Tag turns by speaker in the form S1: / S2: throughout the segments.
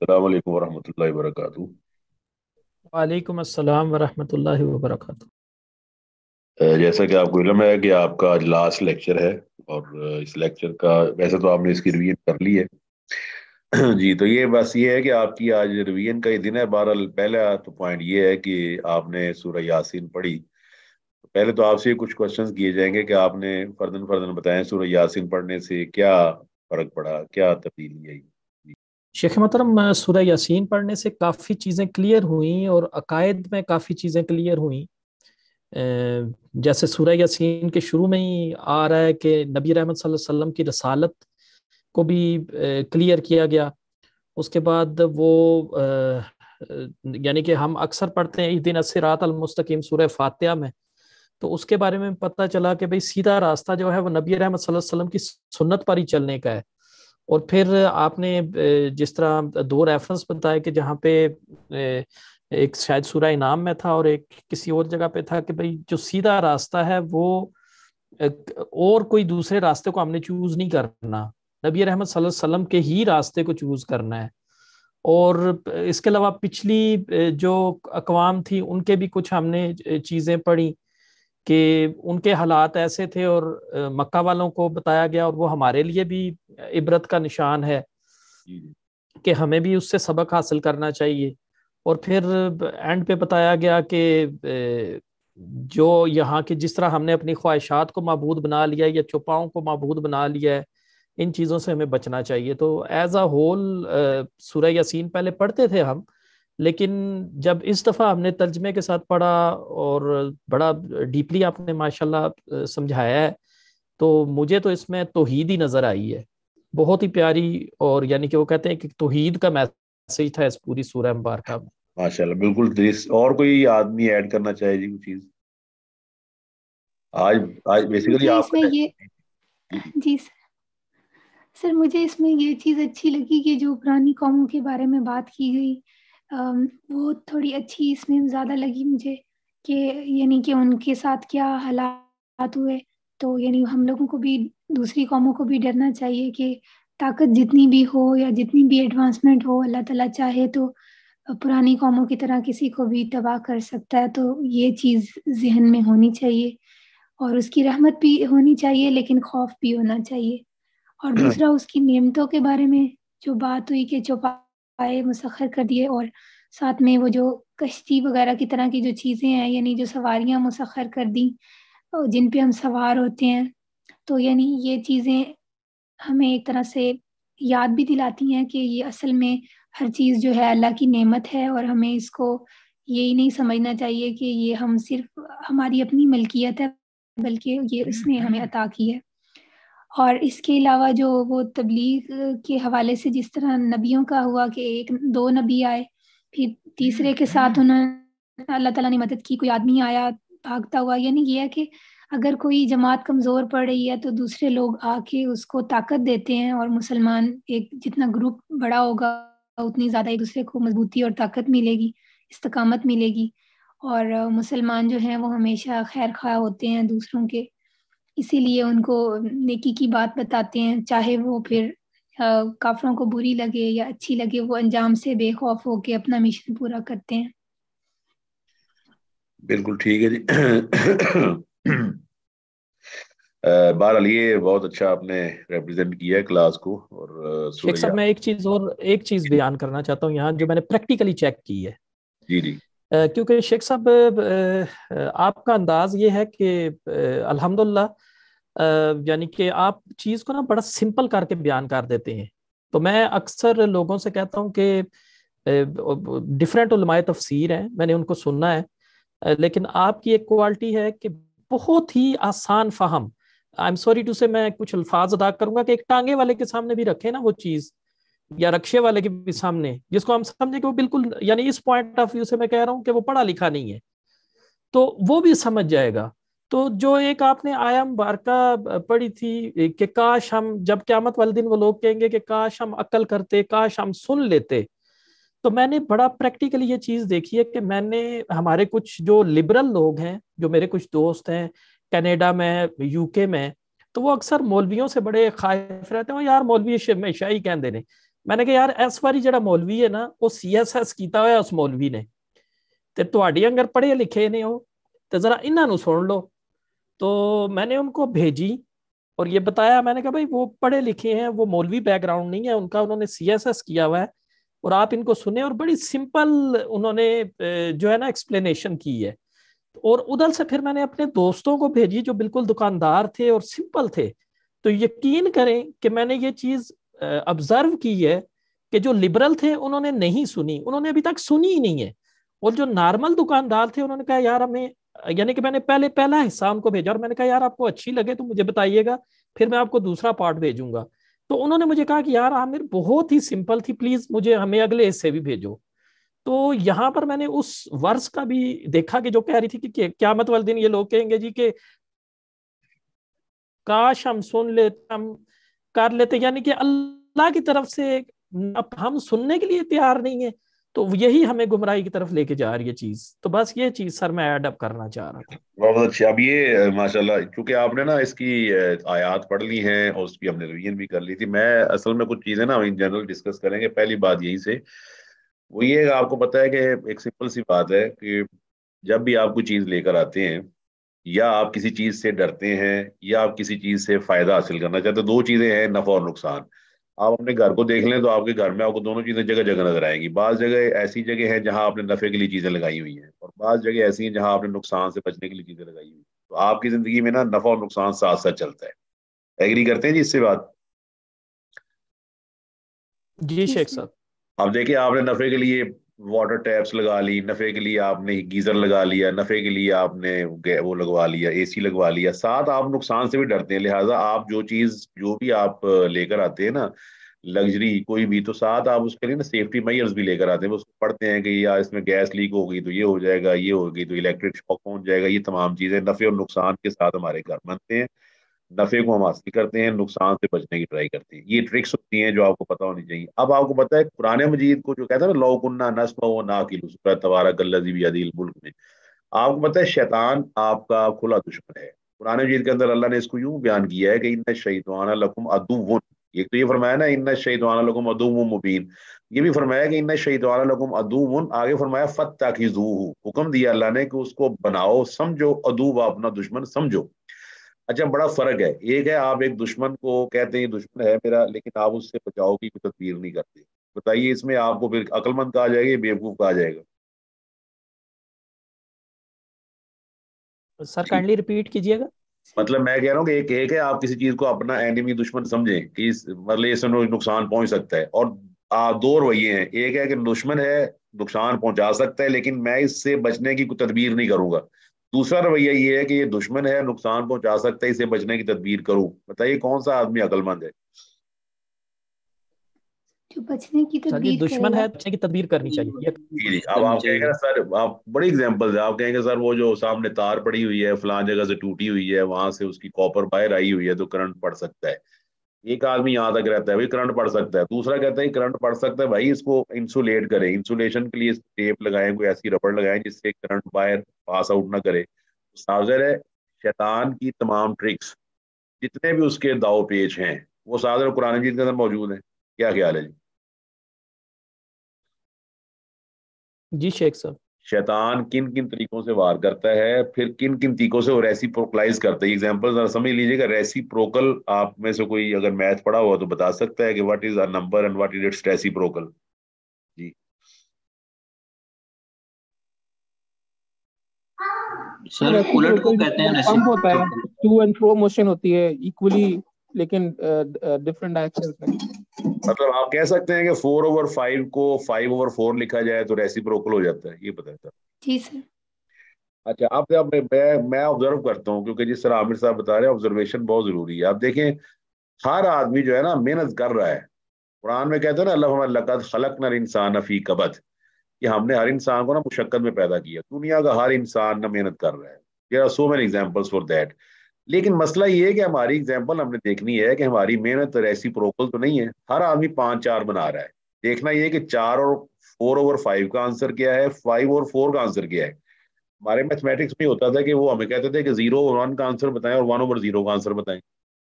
S1: अस्सलाम वालेकुम वरहमतुल्लाहि वबरकातु
S2: वालेकुम अस्सलाम वरहमतुल्लाहि वबरकातु
S3: जैसा कि आपको इलम है कि आपका आज लास्ट लेक्चर है और uh, इस लेक्चर का वैसे तो आपने इसकी रिवीजन कर ली है जी तो ये बस ये है कि आपकी आज रिवीजन का ही दिन है बहरहाल पहला तो पॉइंट ये है कि आपने सूर्य यासीन पढ़ी पहले तो आपसे कुछ क्वेश्चन किए जाएंगे कि आपने फर्दन फर्दन बताएं सूर्य यासीन पढ़ने से क्या फ़र्क पड़ा क्या तब्दीली आई
S2: शेख मतरम सुरह यासीन पढ़ने से काफ़ी चीज़ें क्लियर हुई और अकायद में काफ़ी चीज़ें क्लियर हुई जैसे सूर्य यासीन के शुरू में ही आ रहा है कि नबी रहमत वसल्लम की रसालत को भी क्लियर किया गया उसके बाद वो यानी कि हम अक्सर पढ़ते हैं इस दिन असरात अलमस्तकीम सूर्य फातिहा में तो उसके बारे में पता चला कि भाई सीधा रास्ता जो है वो नबी रहमत वसल्लम की सुन्नत पर ही चलने का है और फिर आपने जिस तरह दो रेफरेंस बताया कि जहाँ पे एक शायद सूरा इनाम में था और एक किसी और जगह पे था कि भाई जो सीधा रास्ता है वो और कोई दूसरे रास्ते को हमने चूज नहीं करना नबी रहमत सल्लम के ही रास्ते को चूज करना है और इसके अलावा पिछली जो अकवाम थी उनके भी कुछ हमने चीज़ें पढ़ी कि उनके हालात ऐसे थे और मक्का वालों को बताया गया और वो हमारे लिए भी इबरत का निशान है कि हमें भी उससे सबक हासिल करना चाहिए और फिर एंड पे बताया गया कि जो यहाँ के जिस तरह हमने अपनी ख्वाहिशात को मबूद बना लिया या चुपाओं को मबूद बना लिया है इन चीज़ों से हमें बचना चाहिए तो एज अ होल सूर्य यासीन पहले पढ़ते थे हम लेकिन जब इस दफ़ा हमने तर्जमे के साथ पढ़ा और बड़ा डीपली आपने माशाल्लाह समझाया है तो मुझे तो इसमें तोहीद ही नज़र आई है बहुत ही प्यारी और यानी कि वो कहते हैं कि तोहीद का मैसेज था इस पूरी सूरह मुबारक में
S3: माशाल्लाह बिल्कुल और कोई आदमी ऐड करना चाहे जी कोई चीज़ आज आज बेसिकली आप
S4: ये जी सर सर मुझे इसमें ये चीज़ अच्छी लगी कि जो पुरानी कौमों के बारे में बात की गई वो थोड़ी अच्छी इसमें ज़्यादा लगी मुझे कि यानी कि उनके साथ क्या हालात हुए तो यानी हम लोगों को भी दूसरी कौमों को भी डरना चाहिए कि ताकत जितनी भी हो या जितनी भी एडवांसमेंट हो अल्लाह ताला चाहे तो पुरानी कौमों की तरह किसी को भी तबाह कर सकता है तो ये चीज़ जहन में होनी चाहिए और उसकी रहमत भी होनी चाहिए लेकिन खौफ भी होना चाहिए और दूसरा उसकी नियमतों के बारे में जो बात हुई कि चौपा पाए मुसखर कर दिए और साथ में वो जो कश्ती वगैरह की तरह की जो चीज़ें हैं यानी जो सवारियाँ मुसखर कर दी जिन पे हम सवार होते हैं तो यानी ये चीज़ें हमें एक तरह से याद भी दिलाती हैं कि ये असल में हर चीज़ जो है अल्लाह की नेमत है और हमें इसको यही नहीं समझना चाहिए कि ये हम सिर्फ हमारी अपनी मलकियत है बल्कि ये हम्म, उसने हमें हम्म। अता की है और इसके अलावा जो वो तबलीग के हवाले से जिस तरह नबियों का हुआ कि एक दो नबी आए फिर तीसरे के साथ हम्म। उन्होंने अल्लाह ताला ने मदद की कोई आदमी आया भागता हुआ यानी यह है कि अगर कोई जमात कमज़ोर पड़ रही है तो दूसरे लोग आके उसको ताकत देते हैं और मुसलमान एक जितना ग्रुप बड़ा होगा उतनी ज़्यादा एक दूसरे को मजबूती और ताकत मिलेगी इस्तकामत मिलेगी और मुसलमान जो हैं वो हमेशा खैर खा होते हैं दूसरों के इसीलिए उनको नेकी की बात बताते हैं चाहे वो फिर काफरों को बुरी लगे या अच्छी लगे वो अंजाम से बेखौफ होके अपना मिशन पूरा करते हैं
S3: बिल्कुल ठीक है जी बहरहाल ये बहुत अच्छा आपने रिप्रेजेंट किया है क्लास को और शेख साहब मैं
S2: एक चीज और एक चीज बयान करना चाहता हूँ यहाँ जो मैंने प्रैक्टिकली चेक की है जी जी क्योंकि शेख साहब आपका अंदाज ये है कि अल्हम्दुलिल्लाह यानी कि आप चीज़ को ना बड़ा सिंपल करके बयान कर देते हैं तो मैं अक्सर लोगों से कहता हूँ कि डिफरेंट उलमाए तफसीर हैं मैंने उनको सुनना है लेकिन आपकी एक क्वालिटी है कि बहुत ही आसान फाहम I am sorry to say मैं कुछ अल्फाज अदा करूंगा कि एक टांगे वाले के सामने भी रखे ना वो चीज़ या रक्षे वाले के भी सामने जिसको हम समझे कि वो बिल्कुल यानी इस पॉइंट ऑफ व्यू से मैं कह रहा हूँ कि वो पढ़ा लिखा नहीं है तो वो भी समझ जाएगा तो जो एक आपने आयम बारका पढ़ी थी कि काश हम जब क्यामत वाले दिन वो लोग कहेंगे कि काश हम अक्ल करते काश हम सुन लेते तो मैंने बड़ा प्रैक्टिकली ये चीज़ देखी है कि मैंने हमारे कुछ जो लिबरल लोग हैं जो मेरे कुछ दोस्त हैं कनाडा में यूके में तो वो अक्सर मौलवियों से बड़े खाइफ रहते हैं यार मौलवी हमेशा ही कहते हैं मैंने कहा यार इस ਵਾਰੀ ਜਿਹੜਾ मौलवी है ना वो सी एस एस किया उस मौलवी ने तो ਅੰਗਰ ਪੜ੍ਹੇ ਲਿਖੇ ਨੇ ਉਹ ਤੇ ਜ਼ਰਾ ਇਹਨਾਂ ਨੂੰ ਸੁਣ ਲਓ तो मैंने उनको भेजी और ये बताया मैंने कहा भाई वो पढ़े लिखे हैं वो मौलवी बैकग्राउंड नहीं है उनका उन्होंने सी एस एस किया हुआ है और आप इनको सुने और बड़ी सिंपल उन्होंने जो है ना एक्सप्लेनेशन की है और उधर से फिर मैंने अपने दोस्तों को भेजी जो बिल्कुल दुकानदार थे और सिंपल थे तो यकीन करें कि मैंने ये चीज़ ऑब्जर्व की है कि जो लिबरल थे उन्होंने नहीं सुनी उन्होंने अभी तक सुनी ही नहीं है और जो नॉर्मल दुकानदार थे उन्होंने कहा यार हमें यानी कि मैंने पहले पहला हिस्सा उनको भेजा और मैंने कहा यार आपको अच्छी लगे तो मुझे बताइएगा फिर मैं आपको दूसरा पार्ट भेजूंगा तो उन्होंने मुझे कहा कि यार आमिर बहुत ही सिंपल थी प्लीज मुझे हमें अगले हिस्से भी भेजो तो यहाँ पर मैंने उस वर्ष का भी देखा कि जो कह रही थी कि क्या मत वाले दिन ये लोग कहेंगे जी के काश हम सुन लेते हम कर लेते यानी कि अल्लाह की तरफ से अब हम सुनने के लिए तैयार नहीं है तो यही हमें गुमराही की तरफ लेके जा रही है चीज तो बस ये चीज सर मैं ऐड अप करना चाह रहा था
S3: बहुत अच्छा अब ये माशाल्लाह क्योंकि आपने ना इसकी आयात पढ़ ली है और उसकी हमने रिवीजन भी कर ली थी मैं असल में कुछ चीजें ना इन जनरल डिस्कस करेंगे पहली बात यही से वो ये आपको पता है कि एक सिंपल सी बात है कि जब भी आप कोई चीज लेकर आते हैं या आप किसी चीज से डरते हैं या आप किसी चीज से फायदा हासिल करना चाहते हो दो चीजें हैं नफा और नुकसान आप अपने घर को देख लें तो आपके घर में आपको दोनों चीजें जगह जगह नजर आएंगी बाज जगह ऐसी जगह है जहां आपने नफे के लिए चीजें लगाई हुई हैं और बाज जगह ऐसी हैं जहां आपने नुकसान से बचने के लिए चीजें लगाई हुई हैं तो आपकी जिंदगी में ना नफा और नुकसान साथ साथ चलता है एग्री करते हैं जी इससे बात जी शेख साहब अब देखिए आपने नफे के लिए वाटर टैप्स लगा ली नफे के लिए आपने गीजर लगा लिया नफे के लिए आपने वो लगवा लिया एसी लगवा लिया साथ आप नुकसान से भी डरते हैं लिहाजा आप जो चीज जो भी आप लेकर आते हैं ना लग्जरी कोई भी तो साथ आप उसके लिए ना सेफ्टी मेजर्स भी लेकर आते हैं उसको पढ़ते हैं कि यार इसमें गैस लीक हो गई तो ये हो जाएगा ये हो गई तो इलेक्ट्रिक शॉक पहुंच जाएगा ये तमाम चीजें नफे और नुकसान के साथ हमारे घर बनते हैं नफे को हम हासिल करते हैं नुकसान से बचने की ट्राई करते हैं ये ट्रिक्स होती हैं जो आपको पता होनी चाहिए अब आपको पता है पुराने मजीद को जो कहता है ना लौकुन्ना नस्म ना नाकिल तबारा गल्लजीबी अदील मुल्क में आपको पता है शैतान आपका खुला दुश्मन है पुराने मजीद के अंदर अल्लाह ने इसको यूं बयान किया है कि इन शहीदाना लकुम वन एक तो ये फरमाया ना इन शहीदाना लकुम अदुम मुबीन ये भी फरमाया कि इन शहीदाना लकुम वन आगे फरमाया फत ताकि हुक्म दिया अल्लाह ने कि उसको बनाओ समझो व अपना दुश्मन समझो अच्छा बड़ा फर्क है एक है आप एक दुश्मन को कहते हैं दुश्मन है मेरा लेकिन आप उससे बचाओ की कोई तदबीर नहीं करते बताइए इसमें आपको फिर अकलमंद कहा जाएगा बेवकूफ कहा जाएगा
S1: सर काइंडली
S5: रिपीट कीजिएगा
S3: मतलब मैं कह रहा हूँ कि एक एक है आप किसी चीज को अपना एनिमी दुश्मन समझें कि इस मतलब इससे नुकसान पहुंच सकता है और दो रवैये हैं एक है कि दुश्मन है नुकसान पहुंचा सकता है लेकिन मैं इससे बचने की कोई तदबीर नहीं करूंगा दूसरा रवैया ये है कि ये दुश्मन है नुकसान पहुंचा सकता है इसे बचने की तदबीर करूं बताइए कौन सा आदमी अकलमंद है
S2: दुश्मन है करनी चाहिए
S3: आप कहेंगे सर वो जो सामने तार पड़ी हुई है फलान जगह से टूटी हुई है वहां से उसकी कॉपर बाहर आई हुई है तो करंट पड़ सकता है एक आदमी यहां तक रहता है भाई करंट पड़ सकता है दूसरा कहता है करंट पड़ सकता है भाई इसको इंसुलेट करें इंसुलेशन के लिए टेप लगाएं कोई ऐसी रबड़ लगाएं जिससे करंट वायर पास आउट ना करे साजर है शैतान की तमाम ट्रिक्स जितने भी उसके दाव पेच हैं वो साजर कुरान जीत के अंदर मौजूद है
S1: क्या ख्याल है जी
S5: जी शेख
S3: साहब शैतान किन किन तरीकों से वार करता है फिर किन किन तरीकों से वो रेसी प्रोकलाइज करता है एग्जाम्पल समझ लीजिएगा रेसी प्रोकल आप में से कोई अगर मैथ पढ़ा हुआ तो बता सकता है कि what is R number and what is its reciprocal जी
S1: सर कूलेंट को कहते हैं pump
S2: to and fro motion होती है इक्वली लेकिन डिफरेंट डायरेक्शन में
S3: मतलब आप कह सकते हैं कि फोर ओवर फाइव को फाइव ओवर फोर लिखा जाए तो रेसी प्रोकल हो जाता है ये पता था जी सर अच्छा आप आप मैं मैं ऑब्जर्व करता हूँ क्योंकि जिस तरह आमिर साहब बता रहे हैं ऑब्जर्वेशन बहुत जरूरी है आप देखें हर आदमी जो है ना मेहनत कर रहा है कुरान में कहते हैं ना अल्लाह लकद खलक नर इंसान अफी कबत कि हमने हर इंसान को ना मुशक्क़त में पैदा किया दुनिया का हर इंसान ना मेहनत कर रहा है there are so many examples for that लेकिन मसला ये है कि हमारी एग्जाम्पल हमने देखनी है कि हमारी मेहनत ऐसी प्रोकल तो नहीं है हर आदमी पांच चार बना रहा है देखना ये कि चार और फोर ओवर फाइव का आंसर क्या है फाइव और फोर का आंसर क्या है हमारे मैथमेटिक्स में होता था कि वो हमें कहते थे कि जीरो ओवर वन का आंसर बताएं और वन ओवर जीरो का आंसर बताएं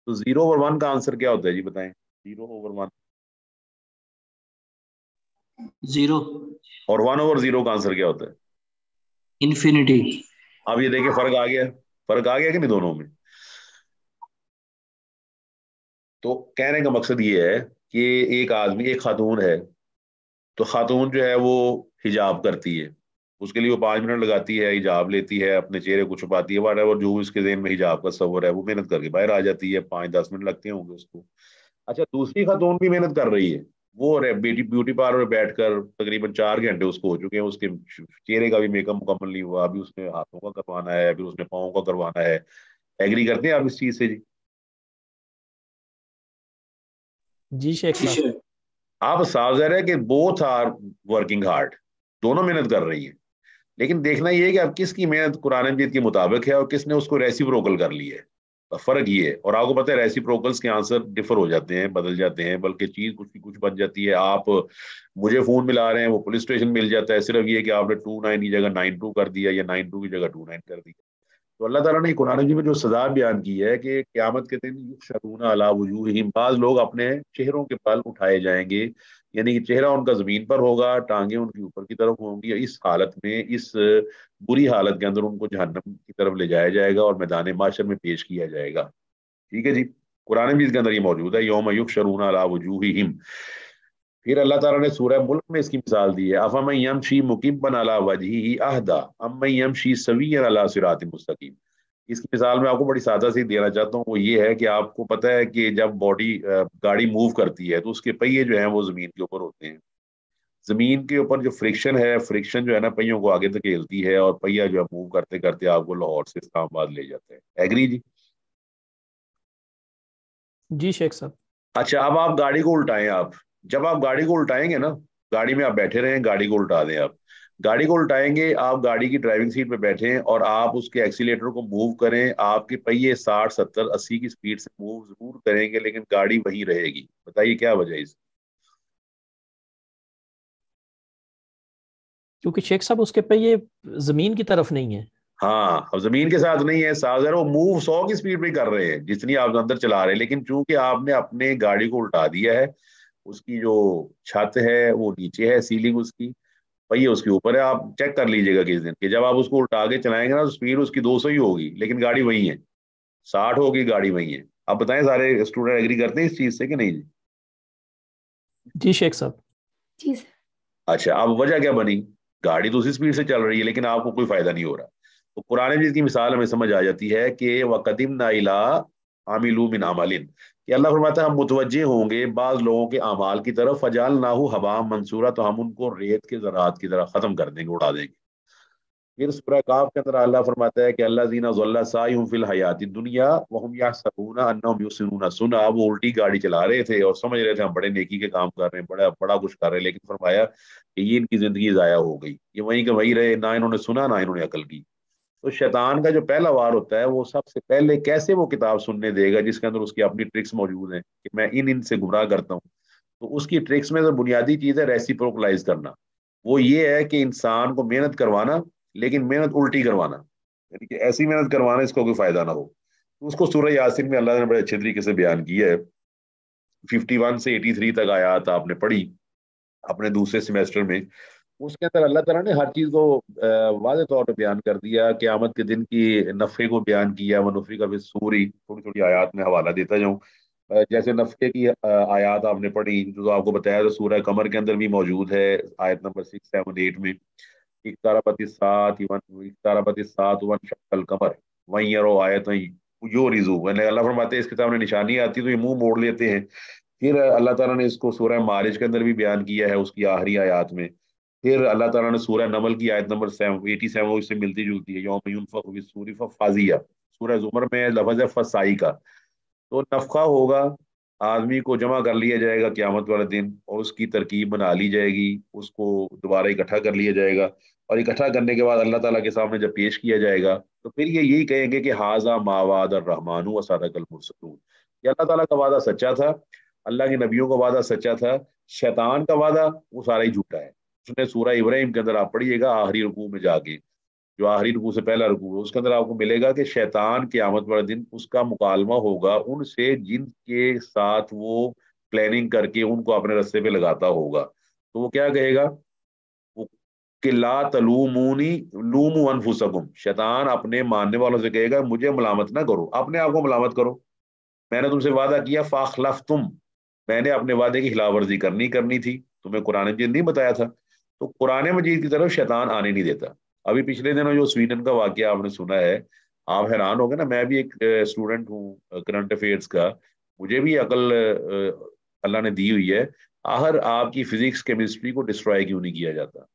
S3: तो जीरो ओवर वन का आंसर क्या होता है जी बताएं जीरो ओवर वन जीरो और वन ओवर जीरो का
S1: आंसर क्या होता है इन्फिनिटी अब ये देखिए फर्क आ गया फर्क आ गया कि नहीं दोनों में
S3: तो कहने का मकसद ये है कि एक आदमी एक खातून है तो खातून जो है वो हिजाब करती है उसके लिए वो पाँच मिनट लगाती है हिजाब लेती है अपने चेहरे को छुपाती है वाटर जो उसके जेन में हिजाब का सवर है वो मेहनत करके बाहर आ जाती है पाँच दस मिनट लगते होंगे उसको अच्छा दूसरी खातून भी मेहनत कर रही है वो ब्यूटी ब्यूटी पार्लर में बैठ कर तकरीबन चार घंटे उसको हो चुके हैं उसके चेहरे का भी मेकअप मुकम्मल नहीं हुआ अभी उसने हाथों का करवाना है अभी उसने पाओं का करवाना है
S1: एग्री करते हैं आप इस चीज़ से जी जी शेख
S3: आप साफ जहर है कि बोथ आर वर्किंग हार्ड दोनों मेहनत कर रही हैं लेकिन देखना यह है कि अब किसकी मेहनत कुरान मजीद के मुताबिक है और किसने उसको प्रोकल कर लिया है फ़र्क ये है और आपको पता है प्रोकल्स के आंसर डिफर हो जाते हैं बदल जाते हैं बल्कि चीज़ कुछ की कुछ बन जाती है आप मुझे फ़ोन मिला रहे हैं वो पुलिस स्टेशन मिल जाता है सिर्फ ये कि आपने टू नाइन की जगह नाइन टू कर दिया या नाइन टू की जगह टू नाइन कर दिया तो अल्लाह तला ने कुरान जी में जो सजा बयान की है कि क्यामत के दिन शरूना अला वजूहिम बाज लोग अपने चेहरों के पल उठाए जाएंगे यानी कि चेहरा उनका ज़मीन पर होगा टांगे उनके ऊपर की तरफ होंगी इस हालत में इस बुरी हालत के अंदर उनको जहन्नम की तरफ ले जाया जाएगा और मैदान माशर में पेश किया जाएगा ठीक है जी कुरान भी इसके अंदर ये मौजूद है योम युग शरूना अला वजूहिम फिर अल्लाह तारा ने सूरह मुल्क में इसकी मिसाल दी है अफाम यम शी मुकीम बन अला वजही अहदा अम यम शी सवीर अला सिरात मुस्तकीम इसकी मिसाल मैं आपको बड़ी सादा सी देना चाहता हूँ वो ये है कि आपको पता है कि जब बॉडी गाड़ी मूव करती है तो उसके पहिए जो हैं वो ज़मीन के ऊपर होते हैं ज़मीन के ऊपर जो फ्रिक्शन है फ्रिक्शन जो है ना पहियों को आगे तक धकेलती है और पहिया जो है मूव करते करते आपको लाहौर से इस्लामाबाद ले जाते हैं एग्री जी जी शेख साहब अच्छा अब आप गाड़ी को उल्टाएं आप जब आप गाड़ी को उल्टाएंगे ना गाड़ी में आप बैठे रहे गाड़ी को उल्टा दें आप गाड़ी को उल्टाएंगे आप गाड़ी की ड्राइविंग सीट पर बैठे और आप उसके एक्सीटर को मूव करें आपके पहिए साठ सत्तर अस्सी की स्पीड से मूव जरूर करेंगे लेकिन गाड़ी वही रहेगी बताइए क्या वजह इस
S2: क्योंकि शेख साहब उसके पहिए जमीन की तरफ नहीं है
S3: हाँ अब जमीन के साथ नहीं है सागर वो मूव सौ की स्पीड में कर रहे हैं जितनी आप अंदर चला रहे हैं लेकिन चूंकि आपने अपने गाड़ी को उल्टा दिया है उसकी जो छत है वो नीचे है सीलिंग उसकी पहिए उसके ऊपर है आप चेक कर लीजिएगा किस दिन कि जब आप उसको उल्टा के चलाएंगे ना तो स्पीड उसकी दो सौ ही होगी लेकिन गाड़ी वही है साठ होगी गाड़ी वही है आप बताएं सारे स्टूडेंट एग्री करते हैं इस चीज से कि नहीं जी
S5: जी शेख साहब जी
S3: अच्छा अब वजह क्या बनी गाड़ी तो उसी स्पीड से चल रही है लेकिन आपको कोई फायदा नहीं हो रहा तो पुराने चीज की मिसाल हमें समझ आ जाती है कि वकदम नाइला आमिलू मिन आमालिन कि अल्लाह फरमाता है हम मुतवजे होंगे बाज लोगों के अमाल की तरफ फजाल ना हो हबाम मंसूरा तो हम उनको रेत के ज़रात की तरह ख़त्म कर देंगे उड़ा देंगे फिर सुरह काफ के अंदर अल्लाह फरमाता है कि अल्लाह जीना साई फिल हयात दुनिया वहम या सबूना अन्ना सुना वो उल्टी गाड़ी चला रहे थे और समझ रहे थे हम बड़े नेकी के काम कर रहे हैं बड़ा बड़ा कुछ कर रहे हैं लेकिन फरमाया कि ये इनकी ज़िंदगी ज़ाया हो गई ये वहीं के वहीं रहे ना इन्होंने सुना ना इन्होंने अकल की तो शैतान का जो पहला वार होता है वो सबसे पहले कैसे वो किताब सुनने देगा जिसके अंदर उसकी अपनी ट्रिक्स मौजूद है कि मैं इन इन से गुमराह करता हूँ तो उसकी ट्रिक्स में जो तो बुनियादी चीज़ है रेसिप्रोकलाइज करना वो ये है कि इंसान को मेहनत करवाना लेकिन मेहनत उल्टी करवाना यानी कि ऐसी मेहनत करवाना इसको कोई फायदा ना हो तो उसको सूर्य यासिन में अल्लाह ने बड़े अच्छे तरीके से बयान किया है फिफ्टी वन से एटी थ्री तक आयात आपने पढ़ी अपने दूसरे सेमेस्टर में उसके अंदर अल्लाह तला ने हर चीज़ को वाज तौर पर बयान कर दिया क़्यामत के दिन की नफ़े को बयान किया नफे का भी सूरी छोटी छोटी आयात में हवाला देता जाऊँ जैसे नफ़े की आयात आपने पढ़ी जो तो आपको बताया तो सूर्य कमर के अंदर भी मौजूद है आयत नंबर सिक्स सेवन एट में इकतारापति सात इवन इकतारापति सात वन शक्ल कमर वही यारो आयत वहीं यो रिजू अल्लाह फरमाते इसके सामने निशानी आती तो ये मुंह मोड़ लेते हैं फिर अल्लाह तला ने इसको सूर्य मारिज के अंदर भी बयान किया है उसकी आखिरी आयात में फिर अल्लाह तला ने सूरह नमल की आयत नंबर एटी सेवन इससे मिलती जुलती है योम सूरी फाजिया सूरह जुमर में लफज है फसाई का तो नफका होगा आदमी को जमा कर लिया जाएगा क्यामत वाले दिन और उसकी तरकीब बना ली जाएगी उसको दोबारा इकट्ठा कर लिया जाएगा और इकट्ठा करने के बाद अल्लाह ताला के सामने जब पेश किया जाएगा तो फिर ये यही कहेंगे कि हाजा मावाद रहमान व सदकल ये अल्लाह ताला का वादा सच्चा था अल्लाह के नबियों का वादा सच्चा था शैतान का वादा वो सारा ही झूठा है उसने सूरह इब्राहिम के अंदर आप पढ़िएगा आखिरी रुकू में जाके जो आखिरी रुकू से पहला रुकू है उसके अंदर आपको मिलेगा कि शैतान के आमद वाले दिन उसका मुकालमा होगा उनसे जिनके साथ वो प्लानिंग करके उनको अपने रस्ते पे लगाता होगा तो वो क्या कहेगा कि ला तलूमूनी लूम अनफुसकुम शैतान अपने मानने वालों से कहेगा मुझे मलामत ना करो अपने आप को मलामत करो मैंने तुमसे वादा किया फाखलफ तुम मैंने अपने वादे की खिलाफ वर्जी करनी करनी थी तुम्हें कुरान जी नहीं बताया था तो कुरान मजीद की तरफ शैतान आने नहीं देता अभी पिछले दिनों जो स्वीडन का वाक्य आपने सुना है आप हैरान हो गए ना मैं भी एक स्टूडेंट हूँ करंट अफेयर्स का मुझे भी अकल अल्लाह ने दी हुई है आखिर आपकी फिजिक्स केमिस्ट्री को डिस्ट्रॉय क्यों नहीं किया जाता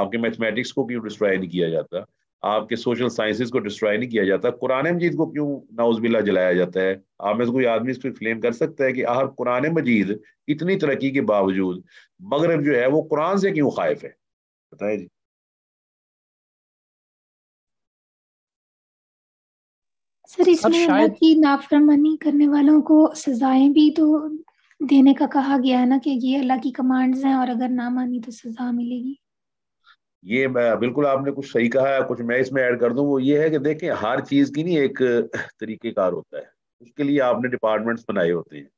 S3: आपके मैथमेटिक्स को क्यों डिस्ट्रॉय नहीं किया जाता आपके सोशल साइंसेस को डिस्ट्रॉय नहीं किया जाता कुरान मजीद को क्यों नाउजबिल्ला जलाया जाता है आप में से कोई आदमी इसको एक्सप्लेन कर सकता है कि आहर कुरान मजीद इतनी तरक्की के बावजूद मगरब जो है वो कुरान से क्यों खाइफ है बताए जी
S1: सर इसमें ना
S4: कि नाफरमानी करने वालों को सजाएं भी तो देने का कहा गया है ना कि ये अल्लाह की कमांड्स हैं और अगर ना मानी तो सजा मिलेगी
S3: ये बिल्कुल आपने कुछ सही कहा है कुछ मैं इसमें ऐड कर दूं वो ये है कि देखें हर चीज़ की नहीं एक तरीक़ेकार होता है उसके लिए आपने डिपार्टमेंट्स बनाए होते हैं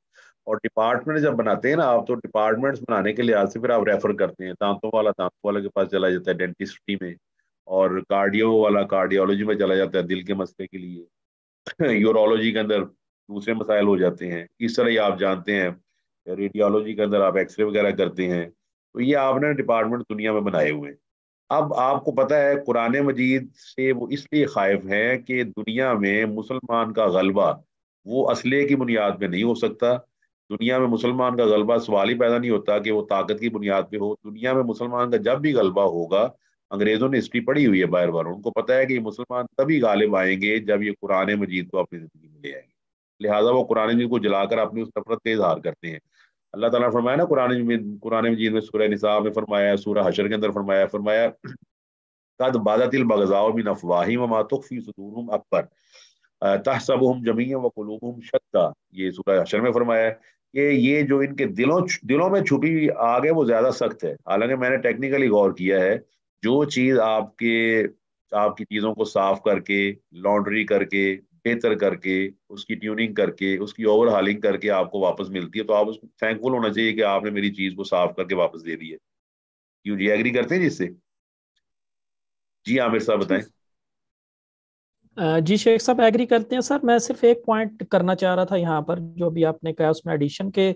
S3: और डिपार्टमेंट जब बनाते हैं ना आप तो डिपार्टमेंट्स बनाने के लिहाज से फिर आप रेफर करते हैं दांतों वाला दांतों वाले के पास चला जाता है डेंटिस्ट्री में और कार्डियो वाला कार्डियोलॉजी में चला जाता है दिल के मसले के लिए यूरोलॉजी के अंदर दूसरे मसाइल हो जाते हैं इस तरह ही आप जानते हैं रेडियोलॉजी के अंदर आप एक्सरे वगैरह करते हैं तो ये आपने डिपार्टमेंट दुनिया में बनाए हुए हैं अब आपको पता है कुरान मजीद से वो इसलिए खाइफ हैं कि दुनिया में मुसलमान का गलबा वो असले की बुनियाद में नहीं हो सकता दुनिया में मुसलमान का गलबा सवाल ही पैदा नहीं होता कि वो ताकत की बुनियाद पर हो दुनिया में मुसलमान का जब भी गलबा होगा अंग्रेज़ों ने हिस्ट्री पढ़ी हुई है बार बार उनको पता है कि मुसलमान तभी गालिब आएंगे जब ये कुरान मजीद को अपनी ज़िंदगी में ले आएंगे लिहाजा वो कुरान मजीद को जलाकर अपनी उस नफरत का इजहार करते हैं अल्लाह ताला फरमाया ना कुरान में कुरान मजीद में सूरह निसाब में फरमाया सूरह हशर के अंदर फरमाया फरमाया कद बादतिल बगजाओ मिन अफवाहिम मा तुखफी सुदूरहुम अकबर तहसबहुम जमीअ व कुलूबहुम शत्ता ये सूरह हशर में फरमाया है कि ये जो इनके दिलों दिलों में छुपी हुई आग है वो ज्यादा सख्त है हालांकि मैंने टेक्निकली गौर किया है जो चीज आपके आपकी चीज़ों को साफ करके लॉन्ड्री करके बेहतर करके उसकी ट्यूनिंग करके उसकी ओवर ओवरहालिंग करके आपको वापस मिलती है तो आप उसको थैंकफुल होना चाहिए कि आपने मेरी चीज को साफ करके वापस दे दी है क्यों जी एग्री करते हैं जिससे जी आमिर साहब बताएं
S2: जी शेख साहब एग्री करते हैं सर मैं सिर्फ एक पॉइंट करना चाह रहा था यहाँ पर जो भी आपने कहा उसमें एडिशन के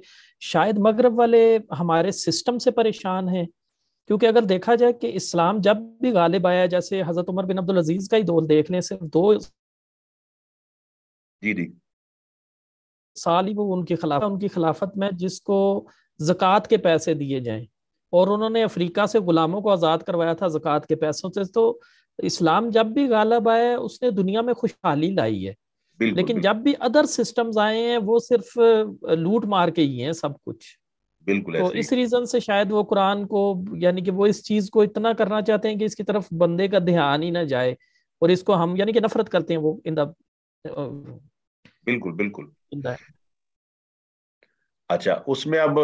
S2: शायद मगरब वाले हमारे सिस्टम से परेशान हैं क्योंकि अगर देखा जाए कि इस्लाम जब भी गालिब आया जैसे हज़रत उमर बिन अब्दुल अजीज़ का ही दौर देख लें सिर्फ दो जी जी साल वो उनके खिलाफ उनकी खिलाफत में जिसको जक़ात के पैसे दिए जाएं और उन्होंने अफ्रीका से गुलामों को आज़ाद करवाया था जक़ात के पैसों से तो इस्लाम जब भी गालब आए उसने दुनिया में खुशहाली लाई है बिल्कुल, लेकिन बिल्कुल। जब भी अदर सिस्टम्स आए हैं वो सिर्फ लूट मार के ही हैं सब कुछ
S1: बिल्कुल तो इस
S2: रीजन से शायद वो कुरान को यानी कि वो इस चीज को इतना करना चाहते हैं कि इसकी तरफ बंदे का ध्यान ही ना जाए और इसको हम यानी कि नफरत करते हैं वो इन द
S3: बिल्कुल बिल्कुल अच्छा उसमें अब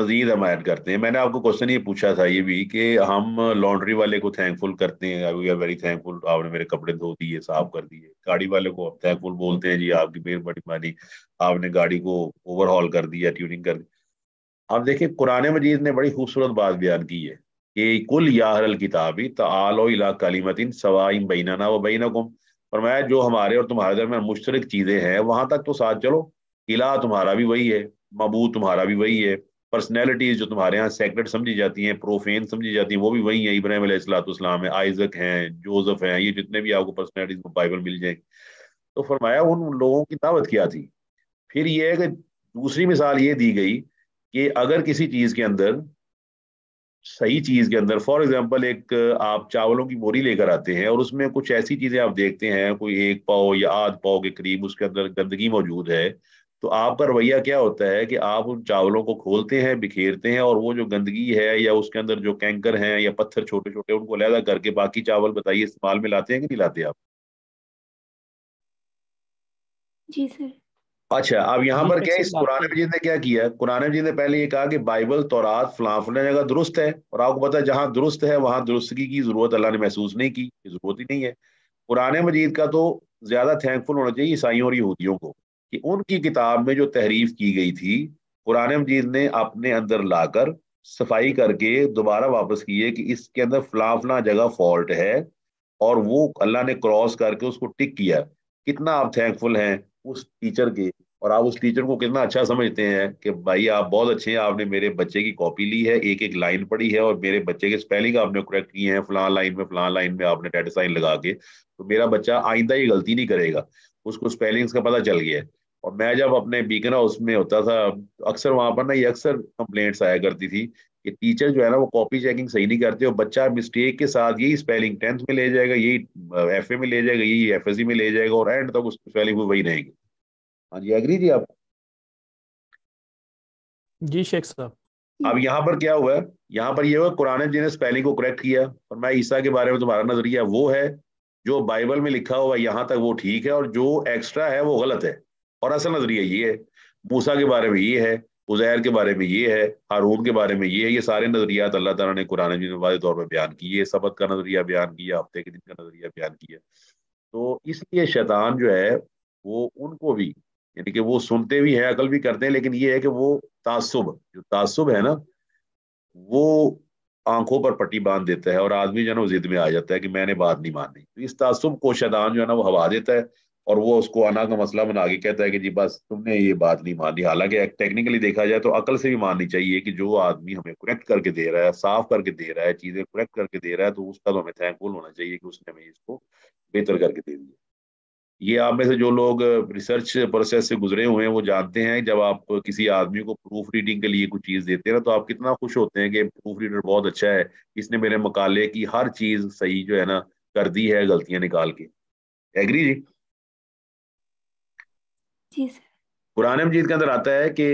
S3: मजीद हम ऐड करते हैं मैंने आपको क्वेश्चन ये पूछा था ये भी कि हम लॉन्ड्री वाले को थैंकफुल करते हैं वी आर वेरी थैंकफुल आपने मेरे कपड़े धो दिए साफ कर दिए गाड़ी वाले को थैंकफुल बोलते हैं जी आपकी मेहर बड़ी मानी आपने गाड़ी को ओवरहॉल कर दिया ट्यूनिंग कर दी अब देखिए कुरान मजीद ने बड़ी खूबसूरत बात बयान की है कि कुल याहरल किताबी तलो इला कलीमतिन ना वो बीना गुम फरमाया मैं जो हमारे और तुम्हारे दरमियान मुश्तरक चीज़ें हैं वहाँ तक तो साथ चलो किला तुम्हारा भी वही है मबू तुम्हारा भी वही है पर्सनैलिटीज़ जो तुम्हारे यहाँ सेक्रेट समझी जाती हैं प्रोफेन समझी जाती हैं वो भी वही है इब्राहिम सलाम है आइजक हैं जोजफ़ हैं ये जितने भी आपको पर्सनैलिटीज बाइबल मिल जाएंगे तो फरमाया उन लोगों की दावत क्या थी फिर ये है कि दूसरी मिसाल ये दी गई कि अगर किसी चीज़ के अंदर सही चीज के अंदर फॉर एग्जाम्पल एक आप चावलों की बोरी लेकर आते हैं और उसमें कुछ ऐसी चीजें आप देखते हैं कोई एक पाओ या आध पाओ के करीब उसके अंदर गंदगी मौजूद है तो आपका रवैया क्या होता है कि आप उन चावलों को खोलते हैं बिखेरते हैं और वो जो गंदगी है या उसके अंदर जो कैंकर हैं या पत्थर छोटे छोटे उनको अलहदा करके बाकी चावल बताइए इस्तेमाल में लाते हैं कि नहीं लाते आप जी सर अच्छा अब यहाँ पर क्या इस कुरान मजीद ने क्या किया कुरान मजीद ने पहले ये कहा कि बाइबल तौरात फलां फलां जगह दुरुस्त है और आपको पता है जहाँ दुरुस्त है वहाँ दुरुस्तगी की जरूरत अल्लाह ने महसूस नहीं की जरूरत ही नहीं है कुरान मजीद का तो ज्यादा थैंकफुल होना चाहिए ईसाइयों और यहूदियों को कि उनकी किताब में जो तहरीफ की गई थी कुरान मजीद ने अपने अंदर लाकर सफाई करके दोबारा वापस की है कि इसके अंदर फलां फलां जगह फॉल्ट है और वो अल्लाह ने क्रॉस करके उसको टिक किया कितना आप थैंकफुल हैं उस टीचर के और आप उस टीचर को कितना अच्छा समझते हैं कि भाई आप बहुत अच्छे हैं आपने मेरे बच्चे की कॉपी ली है एक एक लाइन पढ़ी है और मेरे बच्चे के स्पेलिंग आपने करेक्ट किए हैं फलां लाइन में फलां लाइन में आपने टेट साइन लगा के तो मेरा बच्चा आइंदा ये गलती नहीं करेगा उसको स्पेलिंग्स का पता चल गया है और मैं जब अपने बीकना उसमें होता था अक्सर वहां पर ना ये अक्सर कंप्लेंट्स आया करती थी कि टीचर जो है ना वो कॉपी चेकिंग सही नहीं करते और बच्चा मिस्टेक के साथ यही स्पेलिंग टेंथ में ले जाएगा यही एफ में ले जाएगा यही एफ में ले जाएगा और एंड तक उसकी स्पेलिंग वही रहेगी हाँ जी एग्री जी आप
S5: जी शेख साहब
S3: अब यहाँ पर क्या हुआ है यहाँ पर यह हुआ कुरान जी ने स्पेलिंग को करेक्ट किया और मैं ईसा के बारे में तुम्हारा नजरिया वो है जो बाइबल में लिखा हुआ है यहाँ तक वो ठीक है और जो एक्स्ट्रा है वो गलत है और असल नजरिया ये है मूसा के बारे में ये है उजैर के बारे में ये है हारून के बारे में ये है ये सारे नजरियात अल्लाह ताला ने कुरान मजीद में वाज तौर पर बयान किए सबक का नजरिया बयान किया हफ्ते के दिन का नजरिया बयान किया तो इसलिए शैतान जो है वो उनको भी यानी कि वो सुनते भी हैं अकल भी करते हैं लेकिन ये है कि वो तासुब जो तासुब है ना वो आंखों पर पट्टी बांध देता है और आदमी जो है ना जिद में आ जाता है कि मैंने बात नहीं माननी तो इस तासुब को शैतान जो है ना वो हवा देता है और वो उसको अना का मसला बना के कहता है कि जी बस तुमने ये बात नहीं मानी हालांकि टेक्निकली देखा जाए तो अकल से भी माननी चाहिए कि जो आदमी हमें करेक्ट करके दे रहा है साफ करके दे रहा है चीजें करेक्ट करके दे रहा है तो उसका तो हमें थैंकफुल होना चाहिए कि उसने हमें इसको बेहतर करके दे दिया ये आप में से जो लोग रिसर्च प्रोसेस से गुजरे हुए हैं वो जानते हैं जब आप किसी आदमी को प्रूफ रीडिंग के लिए कुछ चीज़ देते हैं ना तो आप कितना खुश होते हैं कि प्रूफ रीडर बहुत अच्छा है इसने मेरे मकाले की हर चीज़ सही जो है ना कर दी है गलतियां निकाल के एग्री जी पुराने मजीद के अंदर आता है कि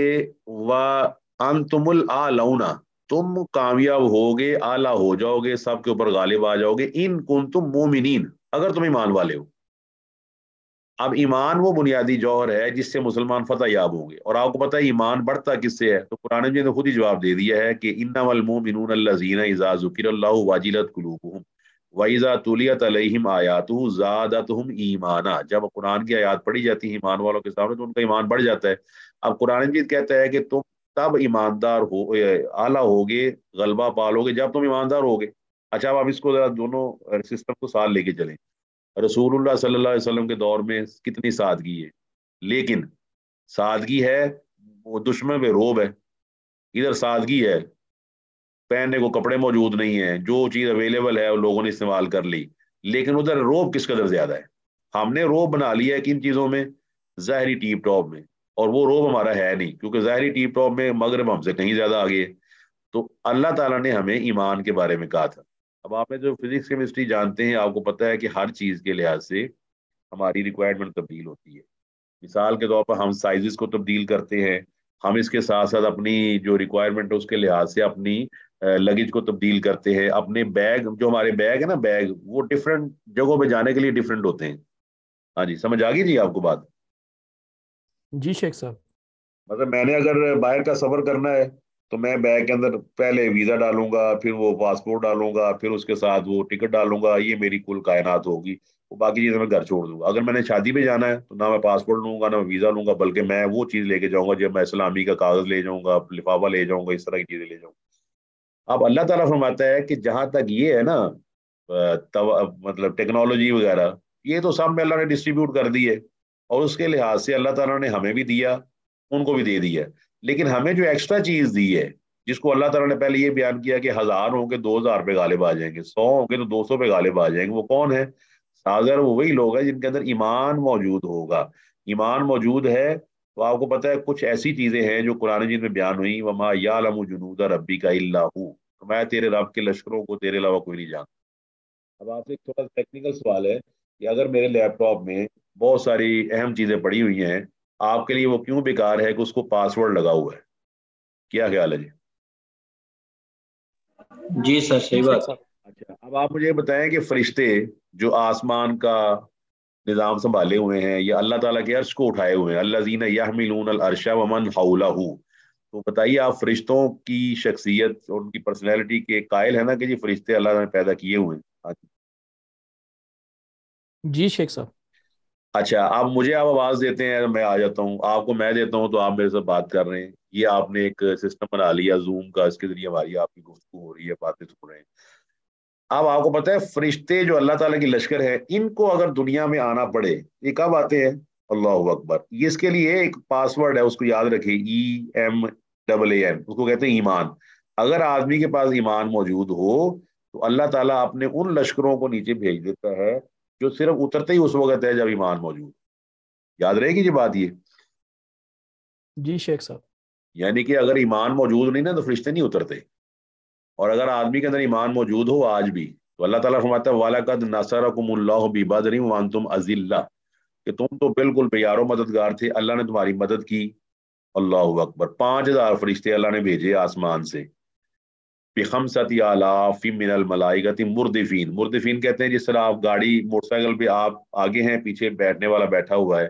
S3: वह अंतमुल आ लौना तुम कामयाब होगे आला हो जाओगे सबके ऊपर गालिब आ जाओगे इन कुन तुम मोमिन अगर तुम ईमान वाले हो अब ईमान वो बुनियादी जौहर है जिससे मुसलमान फतेह याब होंगे और आपको पता है ईमान बढ़ता किससे है तो पुराने मजीद ने खुद ही जवाब दे दिया है कि इन्ना वलमोमिन जीना इजाजुकिर वाजिलत कलूब वईज़ा तुलियत अलहिम आयात ज़्यादत हम ईमाना जब कुरान की आयात पढ़ी जाती है ईमान वालों के सामने तो उनका ईमान बढ़ जाता है अब कुरान जीत कहता है कि तुम तब ईमानदार हो आला होगे गलबा पालोगे जब तुम ईमानदार होगे अच्छा अब आप इसको ज़रा दोनों सिस्टम को साथ लेके चलें रसूल सल्लाम के दौर में कितनी सादगी है लेकिन सादगी है वो दुश्मन पे रोब है इधर सादगी है पहनने को कपड़े मौजूद नहीं है जो चीज अवेलेबल है वो लोगों ने इस्तेमाल कर ली लेकिन उधर रोब किस कदर ज्यादा है हमने रोब बना लिया है किन चीजों में जहरी टीप टॉप में और वो रोब हमारा है नहीं क्योंकि जहरी टीप टॉप में मगरब हमसे कहीं ज्यादा आगे है तो अल्लाह ताला ने हमें ईमान के बारे में कहा था अब आपने जो फिजिक्स केमिस्ट्री जानते हैं आपको पता है कि हर चीज के लिहाज से हमारी रिक्वायरमेंट तब्दील होती है मिसाल के तौर पर हम साइजेस को तब्दील करते हैं हम इसके साथ साथ अपनी जो रिक्वायरमेंट है उसके लिहाज से अपनी लगेज को तब्दील करते हैं अपने बैग जो हमारे बैग है ना बैग वो डिफरेंट जगहों पे जाने के लिए डिफरेंट होते हैं हाँ जी समझ आ गई जी आपको बात जी शेख साहब मतलब मैंने अगर बाहर का सफर करना है तो मैं बैग के अंदर पहले वीजा डालूंगा फिर वो पासपोर्ट डालूंगा फिर उसके साथ वो टिकट डालूंगा ये मेरी कुल कायनात होगी वो बाकी चीजें मैं घर छोड़ दूंगा अगर मैंने शादी पे जाना है तो ना मैं पासपोर्ट लूंगा ना मैं वीजा लूंगा बल्कि मैं वो चीज लेके जाऊंगा जब मैं इस्लामी का कागज ले जाऊंगा लिफाफा ले जाऊंगा इस तरह की चीजें ले जाऊंगा अब अल्लाह ताला फरमाता है कि जहाँ तक ये है ना तव, मतलब टेक्नोलॉजी वगैरह ये तो सब में अल्लाह ने डिस्ट्रीब्यूट कर दी है और उसके लिहाज से अल्लाह ताला ने हमें भी दिया उनको भी दे दिया लेकिन हमें जो एक्स्ट्रा चीज़ दी है जिसको अल्लाह ताला ने पहले ये बयान किया कि हज़ार होंगे दो हज़ार पे गालिब आ जाएंगे सौ होंगे तो दो सौ पे गालिब आ जाएंगे वो कौन है सागर वो वही लोग हैं जिनके अंदर ईमान मौजूद होगा ईमान मौजूद है तो आपको पता है कुछ ऐसी चीज़ें हैं जो कुरान जी में बयान हुई वमा यालम जुनूद रबी का इल्लाहू तो मैं तेरे रब के लश्करों को तेरे अलावा कोई नहीं जानता अब आपसे एक थोड़ा टेक्निकल सवाल है कि अगर मेरे लैपटॉप में बहुत सारी अहम चीज़ें पड़ी हुई हैं आपके लिए वो क्यों बेकार है कि उसको पासवर्ड लगा हुआ है क्या ख्याल है जी जी सर सही बात
S1: अच्छा
S3: अब आप मुझे बताएं कि फरिश्ते जो आसमान का निज़ाम संभाले हुए हैं या अल्लाह ताला के अर्श को उठाए हुए हैं अल्लाह जीन यामिलून अरशा वमन हाउला तो बताइए आप फरिश्तों की शख्सियत और उनकी पर्सनैलिटी के कायल है ना कि जी फरिश्ते अल्लाह ने पैदा किए हुए हैं जी शेख साहब अच्छा आप मुझे आप आवाज़ देते हैं मैं आ जाता हूँ आपको मैं देता हूँ तो आप मेरे से बात कर रहे हैं ये आपने एक सिस्टम बना लिया जूम का इसके जरिए हमारी आपकी गुफ्तु हो रही है बातें सुन रहे हैं अब आपको पता है फरिश्ते जो अल्लाह ताला की लश्कर है इनको अगर दुनिया में आना पड़े ये कब आते हैं अल्लाह अकबर ये इसके लिए एक पासवर्ड है उसको याद रखिए E M double A M उसको कहते हैं ईमान अगर आदमी के पास ईमान मौजूद हो तो अल्लाह ताला अपने उन लश्करों को नीचे भेज देता है जो सिर्फ उतरते ही उस वक्त है जब ईमान मौजूद याद रहेगी जी बात ये जी शेख साहब यानी कि अगर ईमान मौजूद नहीं ना तो फरिश्ते नहीं उतरते और अगर आदमी के अंदर ईमान मौजूद हो आज भी तो अल्लाह ताला फरमाता है वाला कद नसरकुमुल्लाह बी बदरी तुम अजिल्ला कि तुम तो बिल्कुल बेयारो मददगार थे अल्लाह ने तुम्हारी मदद की अल्लाह अकबर पांच हज़ार फरिश्ते अल्लाह ने भेजे आसमान से बेखमसती आलाफी मिनल मलाइकती मुर्दफीन मुर्दफीन कहते हैं जिस तरह आप गाड़ी मोटरसाइकिल पे आप आगे हैं पीछे बैठने वाला बैठा हुआ है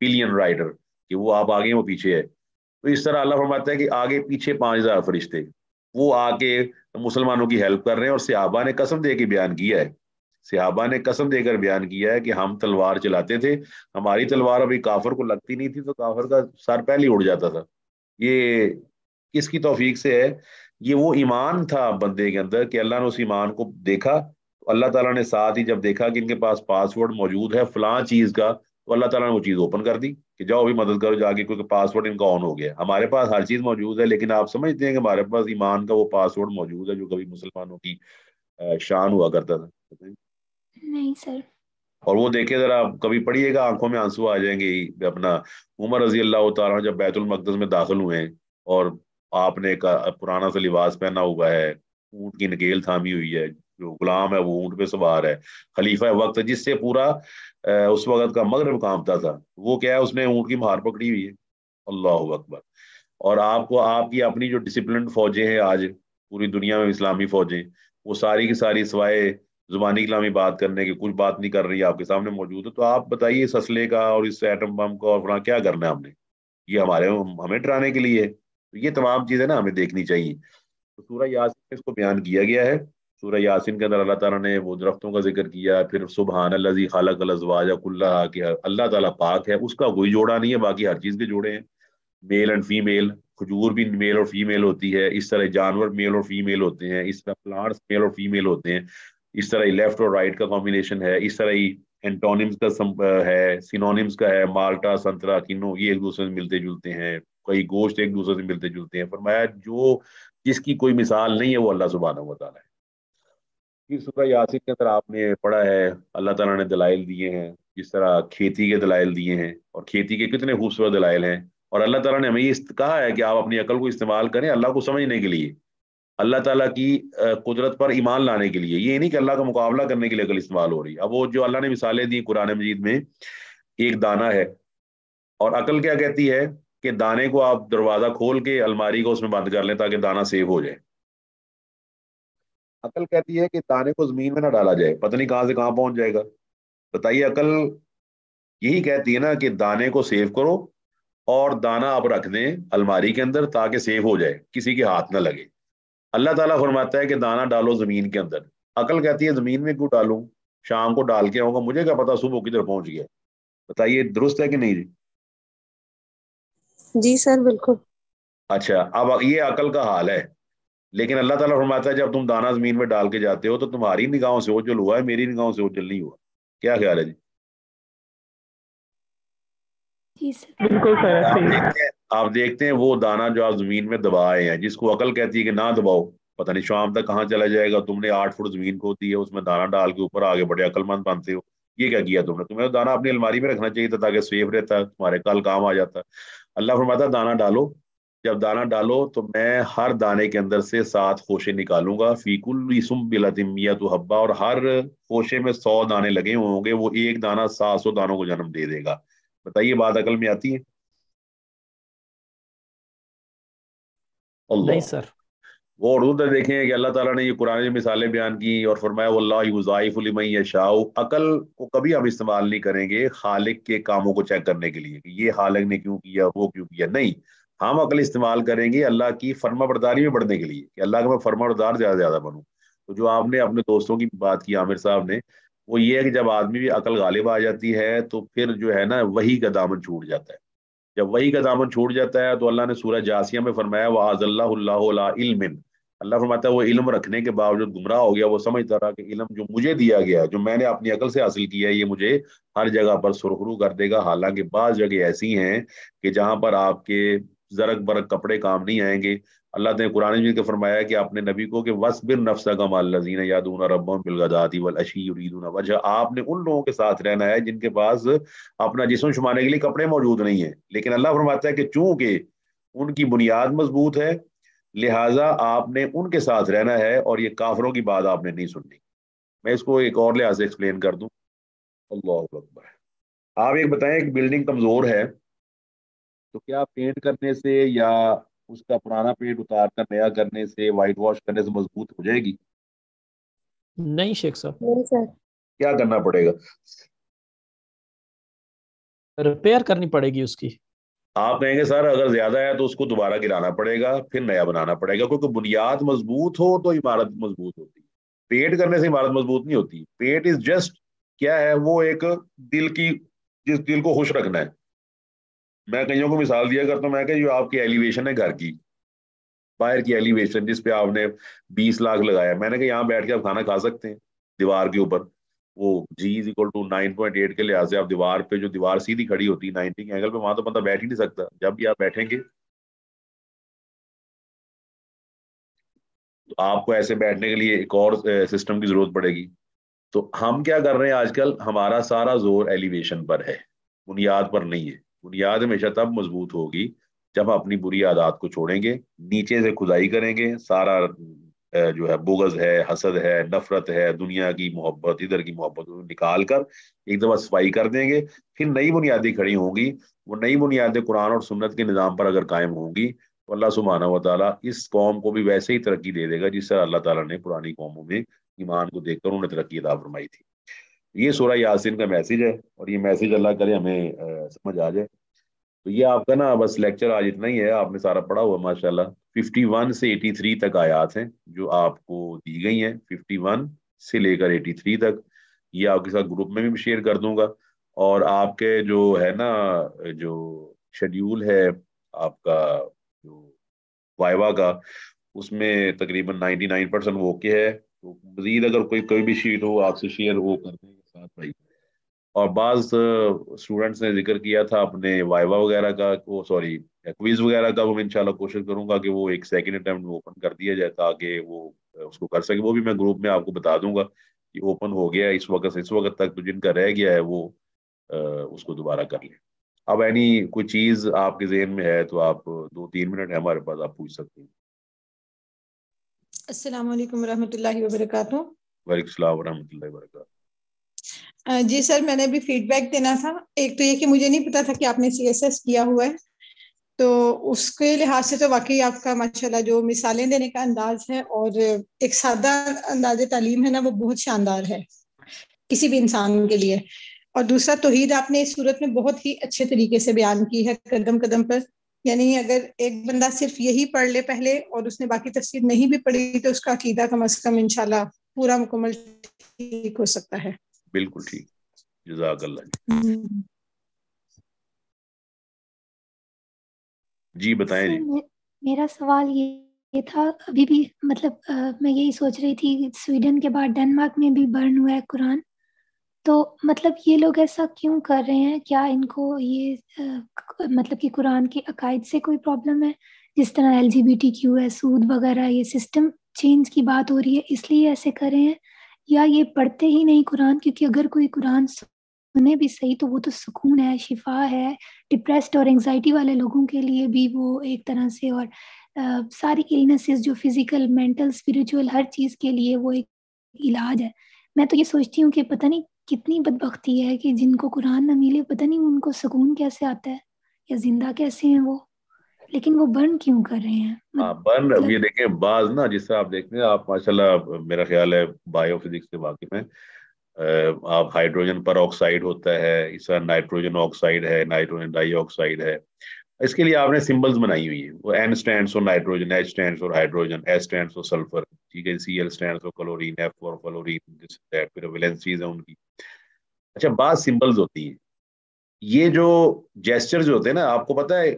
S3: पिलियन राइडर कि वो आप आगे हैं वो पीछे है तो इस तरह अल्लाह फरमाता है कि आगे पीछे पाँच हज़ार फरिश्ते वो आके मुसलमानों की हेल्प कर रहे हैं और सिहाबा ने कसम दे के बयान किया है सिहाबा ने कसम देकर बयान किया है कि हम तलवार चलाते थे हमारी तलवार अभी काफर को लगती नहीं थी तो काफर का सर पहले उड़ जाता था ये किसकी तोफीक से है ये वो ईमान था बंदे के अंदर कि अल्लाह ने उस ईमान को देखा तो अल्लाह ताला ने साथ ही जब देखा कि इनके पास पासवर्ड मौजूद है फलां चीज़ का तो अल्लाह तला ने वो चीज़ ओपन कर दी कि जाओ भी मदद करो जाके क्योंकि पासवर्ड इनका ऑन हो गया हमारे पास हर चीज़ मौजूद है लेकिन आप समझते हैं कि हमारे पास ईमान का वो पासवर्ड मौजूद है जो कभी मुसलमानों की शान हुआ करता था
S4: नहीं सर
S3: और वो देखे जरा कभी पढ़िएगा आंखों में आंसू आ जाएंगे अपना उमर रजी अल्लाह तारा जब बैतुलमकदस में दाखिल हुए और आपने का पुराना सा लिबास पहना हुआ है ऊँट की नकेल थामी हुई है जो गुलाम है वो ऊँट पे सवार है खलीफा वक्त जिससे पूरा उस वक्त का मगरब कामता था वो क्या है उसने ऊँट की मार पकड़ी हुई है अल्लाह अकबर और आपको आपकी अपनी जो डिसिप्लिन फौजें हैं आज पूरी दुनिया में इस्लामी फौजें वो सारी की सारी सवाए जुबानी इलामी बात करने की कुछ बात नहीं कर रही आपके सामने मौजूद है तो आप बताइए इस असले का और इस एटम बम का और फला क्या करना है हमने ये हमारे हमें डराने के लिए तो ये तमाम चीज़ें ना हमें देखनी चाहिए तो सूरह यासिन में इसको बयान किया गया है सूर्य यासिन के अंदर अल्लाह ताला ने वो दरख्तों का जिक्र किया फिर सुबहान अल्लाजी खालक कुल्ला के अल्लाह ताला पाक है उसका कोई जोड़ा नहीं है बाकी हर चीज़ के जोड़े हैं मेल एंड फीमेल खजूर भी मेल और फीमेल होती है इस तरह जानवर मेल और फीमेल होते हैं इस तरह प्लांट्स मेल और फीमेल होते हैं इस तरह ही लेफ्ट और राइट का कॉम्बिनेशन है इस तरह ही एंटोनिम्स का है सिनोनिम्स का है माल्टा संतरा किन्नो ये एक दूसरे से मिलते जुलते हैं कई गोश्त एक दूसरे से मिलते जुलते हैं फरमाया जो जिसकी कोई मिसाल नहीं है वो अल्लाह सुबहाना बताना है फिर सूरह यासिन के अंदर आपने पढ़ा है अल्लाह ताला ने दलाइल दिए हैं जिस तरह खेती के दलाइल दिए हैं और खेती के कितने खूबसूरत दलाइल हैं और अल्लाह ताला ने हमें ये कहा है कि आप अपनी अकल को इस्तेमाल करें अल्लाह को समझने के लिए अल्लाह ताला की कुदरत पर ईमान लाने के लिए ये नहीं कि अल्लाह का मुकाबला करने के लिए अकल इस्तेमाल हो रही है अब वो जो अल्लाह ने मिसालें दी कुरान मजीद में एक दाना है और अकल क्या कहती है कि दाने को आप दरवाज़ा खोल के अलमारी को उसमें बंद कर लें ताकि दाना सेव हो जाए अकल कहती है कि दाने को जमीन में ना डाला जाए पता नहीं कहाँ से कहाँ पहुंच जाएगा बताइए अकल यही कहती है ना कि दाने को सेव करो और दाना आप रख दें अलमारी के अंदर ताकि सेव हो जाए किसी के हाथ ना लगे
S1: अल्लाह ताला फरमाता
S3: है कि दाना डालो जमीन के अंदर अकल कहती है जमीन में क्यों डालू शाम को डाल के आऊंगा मुझे क्या पता सुबह किधर पहुंच गया बताइए दुरुस्त है कि नहीं जी
S4: जी सर बिल्कुल
S3: अच्छा अब ये अकल का हाल है लेकिन अल्लाह ताला फरमाता है जब तुम दाना जमीन में डाल के जाते हो तो तुम्हारी निगाहों से ओझल हुआ है मेरी निगाहों से ओझल नहीं हुआ क्या ख्याल है
S4: जी
S1: बिल्कुल सर आप देखते हैं
S3: आप देखते हैं वो दाना जो आप जमीन में दबाए हैं जिसको अकल कहती है कि ना दबाओ पता नहीं शाम तक कहाँ चला जाएगा तुमने आठ फुट जमीन को दी है उसमें दाना डाल के ऊपर आगे बड़े अकलमंद बनते हो ये क्या किया तुमने तुम्हें तो दाना अपनी अलमारी में रखना चाहिए था ताकि सेफ रहता तुम्हारे कल काम आ जाता अल्लाह फरमाता दाना डालो जब दाना डालो तो मैं हर दाने के अंदर से सात खोशे निकालूंगा फीकुल बिलातिमिया तो हब्बा और हर खोशे में सौ दाने लगे होंगे वो एक दाना सात सौ दानों को जन्म दे देगा बताइए बात अकल में आती है नहीं सर वो और उधर देखें कि अल्लाह ताला ने ये कुरान मिसालें बयान की और फरमाया वल्लाफ़ुलमय शाह अकल को कभी हम इस्तेमाल नहीं करेंगे खालिक के कामों को चेक करने के लिए कि ये खालिक ने क्यों किया वो क्यों किया नहीं हम अकल इस्तेमाल करेंगे अल्लाह की फर्मा बरदारी में बढ़ने के लिए कि अल्लाह का मैं फर्मा बरदार ज़्यादा ज़्यादा बनूँ तो जो आपने अपने दोस्तों की बात की आमिर साहब ने वो ये है कि जब आदमी भी अकल गालिब आ जाती है तो फिर जो है ना वही का दामन छूट जाता है जब वही का दामन छूट जाता है तो अल्लाह ने सूरज जासिया में फरमाया वह इल्मिन अल्लाह फरमाता है वो इल्म रखने के बावजूद गुमराह हो गया वो समझता रहा कि इल्म जो मुझे दिया गया जो मैंने अपनी अकल से हासिल किया है ये मुझे हर जगह पर सुरखरू कर देगा हालांकि बाज़ जगह ऐसी हैं कि जहाँ पर आपके जरक बरक कपड़े काम नहीं आएंगे अल्लाह ने कुरान जी के फरमाया कि आपने नबी को कि वस नफसा का मल्लिन यादून रबादी वशी वजह आपने उन लोगों के साथ रहना है जिनके पास अपना जिसम शुमाने के लिए कपड़े मौजूद नहीं है लेकिन अल्लाह फरमाता है कि चूंकि उनकी बुनियाद मजबूत है लिहाजा आपने उनके साथ रहना है और ये काफरों की बात आपने नहीं सुननी मैं इसको एक और लिहाज से एक्सप्लेन कर दूँ अल्लाह अकबर आप एक बताएं एक बिल्डिंग कमज़ोर है तो क्या पेंट करने से या उसका पुराना पेंट उतार कर नया करने से वाइट वॉश करने से मजबूत हो जाएगी नहीं शेख साहब क्या करना पड़ेगा
S2: रिपेयर करनी पड़ेगी उसकी
S3: आप कहेंगे सर अगर ज्यादा है तो उसको दोबारा गिराना पड़ेगा फिर नया बनाना पड़ेगा क्योंकि बुनियाद मजबूत हो तो इमारत मजबूत होती है पेट करने से इमारत मजबूत नहीं होती पेट इज जस्ट क्या है वो एक दिल की जिस दिल को खुश रखना है मैं कईयों को मिसाल दिया करता हूँ मैं कह आपकी एलिवेशन है घर की बाहर की एलिवेशन जिसपे आपने बीस लाख लगाया मैंने कहा यहाँ बैठ के आप खाना खा सकते हैं दीवार के ऊपर वो g is equal to nine point eight के लिहाज से आप दीवार पे जो दीवार सीधी खड़ी होती है नाइनटी के एंगल पे वहां तो बंदा बैठ ही नहीं सकता जब भी आप बैठेंगे तो आपको ऐसे बैठने के लिए एक और सिस्टम की जरूरत पड़ेगी तो हम क्या कर रहे हैं आजकल हमारा सारा जोर एलिवेशन पर है बुनियाद पर नहीं है बुनियाद हमेशा तब मजबूत होगी जब हम अपनी बुरी आदत को छोड़ेंगे नीचे से खुदाई करेंगे सारा जो है बोगज है हसद है नफरत है दुनिया की मोहब्बत इधर की मोहब्बत निकाल कर एक दफ़ा सफाई कर देंगे फिर नई बुनियादी खड़ी होंगी वो नई बुनियादें कुरान और सुन्नत के निज़ाम पर अगर कायम होंगी तो अल्लाह सुबहाना वाली इस कौम को भी वैसे ही तरक्की दे देगा जिस तरह अल्लाह ताला ने पुरानी कौमों में ईमान को देखकर उन्हें तरक्की अदा फरमाई थी ये सूर्य यासिन का मैसेज है और ये मैसेज अल्लाह करे हमें समझ आ जाए तो ये आपका ना बस लेक्चर आज इतना ही है आपने सारा पढ़ा हुआ माशाल्लाह 51 से 83 तक आयात हैं जो आपको दी गई हैं 51 से लेकर 83 तक ये आपके साथ ग्रुप में भी शेयर कर दूंगा और आपके जो है ना जो शेड्यूल है आपका जो वाइवा का उसमें तकरीबन 99 परसेंट वो के है तो मजीद अगर कोई कोई भी शीट हो आपसे शेयर हो कर देंगे बात भाई और बाज स्टूडेंट्स ने जिक्र किया था अपने वाइवा वगैरह का वो सॉरी क्विज वगैरह का वो मैं इंशाल्लाह कोशिश करूंगा कि वो एक सेकंड अटेम्प्ट ओपन कर दिया जाए ताकि वो उसको कर सके वो भी मैं ग्रुप में आपको बता दूंगा कि ओपन हो गया इस वक्त इस वक्त तक तो जिनका रह गया है वो उसको दोबारा कर लें अब एनी कोई चीज़ आपके जहन में है तो आप दो तीन मिनट है हमारे पास आप पूछ सकते हैं
S4: असलकम वरहमल वर्क
S3: वालेकाम वरहमल वर्का
S4: जी सर मैंने भी फीडबैक देना था एक तो ये कि मुझे नहीं पता था कि आपने सीएसएस किया हुआ है तो उसके लिहाज से तो वाकई आपका माशाल्लाह जो मिसालें देने का अंदाज है और एक सादा अंदाज तालीम है ना वो बहुत शानदार है किसी भी इंसान के लिए और दूसरा तोहीद आपने इस सूरत में बहुत ही अच्छे तरीके से बयान की है कदम कदम पर यानी अगर एक बंदा सिर्फ यही पढ़ ले पहले और उसने बाकी तस्वीर नहीं भी पढ़ी तो उसका अकीदा कम अज कम इनशाला पूरा मुकम्मल ठीक हो सकता है
S1: बिल्कुल ठीक जजाक अल्लाह
S4: जी हम्म। जी बताए जी मेरा सवाल ये ये था अभी भी मतलब आ, मैं यही सोच रही थी स्वीडन के बाद डेनमार्क में भी बर्न हुआ है कुरान तो मतलब ये लोग ऐसा क्यों कर रहे हैं क्या इनको ये आ, मतलब कि कुरान के अकायद से कोई प्रॉब्लम है जिस तरह L G B T Q है सूद वगैरह ये सिस्टम चेंज की बात हो रही है इसलिए ऐसे कर रहे हैं या ये पढ़ते ही नहीं कुरान क्योंकि अगर कोई कुरान सुने भी सही तो वो तो सुकून है शिफा है डिप्रेस्ड और एंगजाइटी वाले लोगों के लिए भी वो एक तरह से और आ, सारी इलनेसेस जो फिजिकल मेंटल स्पिरिचुअल हर चीज़ के लिए वो एक इलाज है मैं तो ये सोचती हूँ कि पता नहीं कितनी बदबख्ती है कि जिनको कुरान ना मिले पता नहीं उनको सुकून कैसे आता है या जिंदा कैसे हैं वो लेकिन वो बर्न क्यों कर रहे हैं
S3: हाँ बर्न अब मतलब- ये देखें बाज ना जिस तरह आप देखते हैं आप माशाल्लाह मेरा ख्याल है बायोफिजिक्स के वाकिफ में आप हाइड्रोजन पर ऑक्साइड होता है इस तरह नाइट्रोजन ऑक्साइड है नाइट्रोजन डाइऑक्साइड है इसके लिए आपने सिंबल्स बनाई हुई है वो N stand for nitrogen H stand for hydrogen S stand for sulphur ठीक है C L stand for chlorine F for chlorine फिर वेलेंसीज है उनकी अच्छा बाज सिंबल्स होती है ये जो जेस्टर्स होते हैं ना आपको पता है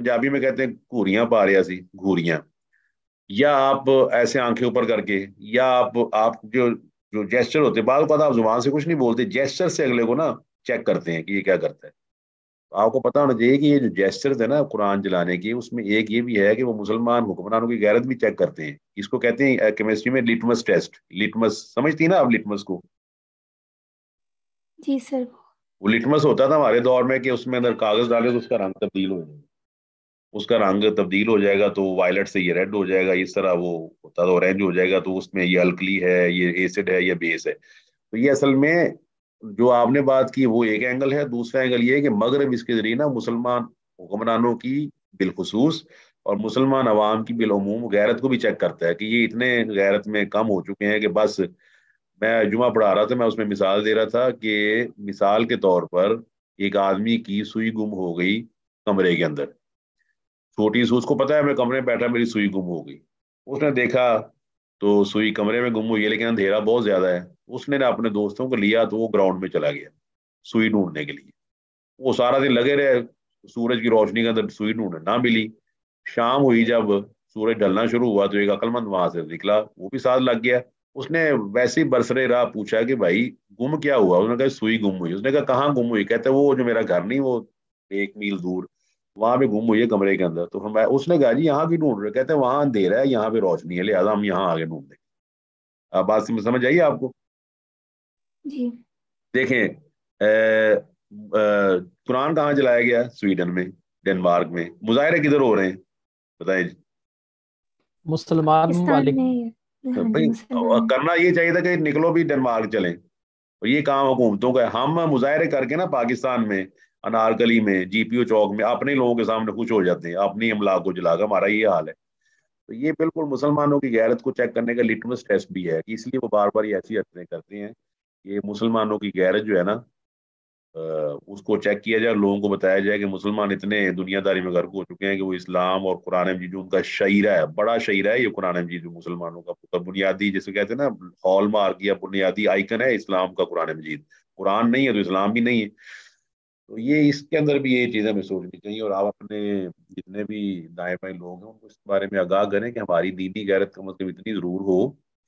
S3: पंजाबी में कहते हैं घूरियां पा रहा सी घूरियां या आप ऐसे आंखें ऊपर करके या आप आप जो जो जेस्टर होते बाल पता आप जुबान से कुछ नहीं बोलते जेस्टर से अगले को ना चेक करते हैं कि ये क्या करता है आपको पता होना चाहिए कि ये जो जेस्टर है ना कुरान जलाने की उसमें एक ये भी है कि वो मुसलमान हुक्मरानों की गैरत भी चेक करते हैं इसको कहते हैं केमिस्ट्री में लिटमस टेस्ट लिटमस समझती ना आप लिटमस को जी सर वो लिटमस होता था हमारे दौर में कि उसमें अगर कागज डाले तो उसका रंग तब्दील हो जाएगा उसका रंग तब्दील हो जाएगा तो वायलट से ये रेड हो जाएगा इस तरह वो होता था तो ऑरेंज हो जाएगा तो उसमें ये अल्कली है ये एसिड है या बेस है तो ये असल में जो आपने बात की वो एक एंगल है दूसरा एंगल ये है कि मगरब इसके जरिए ना मुसलमान हुक्मरानों की बिलखसूस और मुसलमान अवाम की बिलूम गैरत को भी चेक करता है कि ये इतने गैरत में कम हो चुके हैं कि बस मैं जुमा पढ़ा रहा था मैं उसमें मिसाल दे रहा था कि मिसाल के तौर पर एक आदमी की सुई गुम हो गई कमरे के अंदर छोटी सी उसको पता है मैं कमरे में बैठा मेरी सुई गुम हो गई उसने देखा तो सुई कमरे में गुम हुई है लेकिन अंधेरा बहुत ज्यादा है उसने ना अपने दोस्तों को लिया तो वो ग्राउंड में चला गया सुई ढूंढने के लिए वो सारा दिन लगे रहे सूरज की रोशनी के अंदर सुई ढूंढने ना मिली शाम हुई जब सूरज ढलना शुरू हुआ तो एक अकलमंद वहां से निकला वो भी साथ लग गया उसने वैसे ही बरसरे राह पूछा कि भाई गुम क्या हुआ उसने कहा सुई गुम हुई उसने कहा कहाँ गुम हुई कहते वो जो मेरा घर नहीं वो एक मील दूर वहां पे घूम हुई है कमरे के अंदर तो मैं उसने कहा जी यहाँ भी ढूंढ रहे कहते हैं वहां अंधेरा है यहाँ पे रोशनी है लिहाजा हम यहाँ आगे ढूंढ देंगे अब बात समझ समझ आइए आपको जी देखें कुरान कहाँ जलाया गया स्वीडन में डेनमार्क में मुजाहरे किधर हो रहे हैं बताए जी
S2: मुसलमान हाँ
S3: करना ये चाहिए था कि निकलो भी डेनमार्क चले और ये काम हुकूमतों का हम मुजाहरे करके ना पाकिस्तान में अनारकली में जीपीओ चौक में अपने लोगों के सामने खुश हो जाते हैं अपने अमलाक को जलाकर हमारा ये हाल है तो ये बिल्कुल मुसलमानों की गैरत को चेक करने का लिटमस टेस्ट भी है इसलिए वो बार बार ये ऐसी हरकतें करते हैं ये मुसलमानों की गैरत जो है ना उसको चेक किया जाए लोगों को बताया जाए कि मुसलमान इतने दुनियादारी में गर्क हो चुके हैं कि वो इस्लाम और कुरान मजीद जो उनका शहीरा है बड़ा शहीरा है ये कुरान मजीद जो मुसलमानों का बुनियादी जैसे कहते हैं ना हॉल मार्क या बुनियादी आइकन है इस्लाम का कुरान मजीद कुरान नहीं है तो इस्लाम भी नहीं है तो ये इसके अंदर भी ये चीज़ें हमें सोचनी चाहिए और आप अपने जितने भी दाएँ बाएँ लोग हैं उनको इस बारे में आगाह करें कि हमारी दीनी गैरत तो का मतलब इतनी ज़रूर हो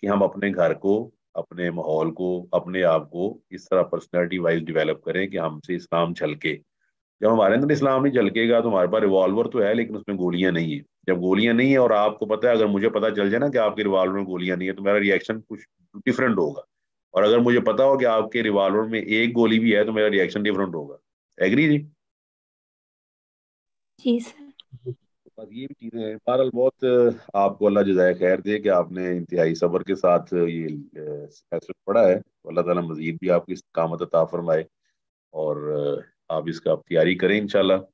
S3: कि हम अपने घर को अपने माहौल को अपने आप को इस तरह पर्सनैलिटी वाइज डिवेलप करें कि हमसे इस्लाम छलके जब हमारे अंदर इस्लाम नहीं झलकेगा तो हमारे पास रिवॉल्वर तो है लेकिन उसमें गोलियां नहीं है जब गोलियां नहीं है और आपको पता है अगर मुझे पता चल जाए ना कि आपके रिवॉल्वर में गोलियां नहीं है तो मेरा रिएक्शन कुछ डिफरेंट होगा और अगर मुझे पता हो कि आपके रिवॉल्वर में एक गोली भी है तो मेरा रिएक्शन डिफरेंट होगा एग्री जी जी सर बस ये भी चीज़ें हैं बहरहाल बहुत आपको अल्लाह जजाय खैर दे कि आपने इंतहाई सबर के साथ ये फैसला पढ़ा है तो अल्लाह ताला मजीद भी आपकी कामत अता फरमाए और आप इसका तैयारी करें इंशाल्लाह